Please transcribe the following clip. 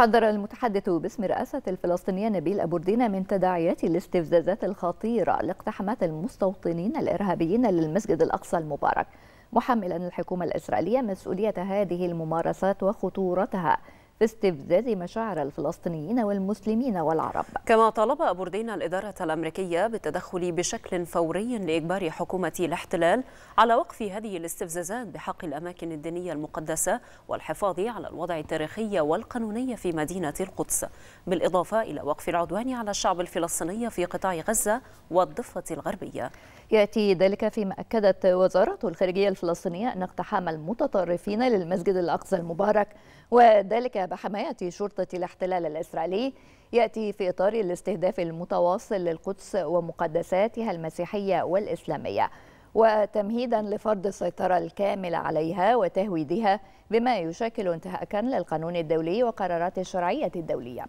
حذر المتحدث باسم رئاسة الفلسطينية نبيل أبوردينا من تداعيات الاستفزازات الخطيرة لاقتحامات المستوطنين الإرهابيين للمسجد الأقصى المبارك محملا الحكومة الإسرائيلية مسؤولية هذه الممارسات وخطورتها باستفزاز مشاعر الفلسطينيين والمسلمين والعرب كما طالب أبو الإدارة الأمريكية بالتدخل بشكل فوري لإجبار حكومة الاحتلال على وقف هذه الاستفزازات بحق الأماكن الدينية المقدسة والحفاظ على الوضع التاريخي والقانوني في مدينة القدس بالإضافة إلى وقف العدوان على الشعب الفلسطيني في قطاع غزة والضفة الغربية يأتي ذلك فيما أكدت وزارة الخارجية الفلسطينية أن اقتحام المتطرفين للمسجد الأقصى المبارك وذلك بحماية شرطة الاحتلال الإسرائيلي يأتي في إطار الاستهداف المتواصل للقدس ومقدساتها المسيحية والإسلامية وتمهيدا لفرض السيطرة الكاملة عليها وتهويدها بما يشكل انتهاكا للقانون الدولي وقرارات الشرعية الدولية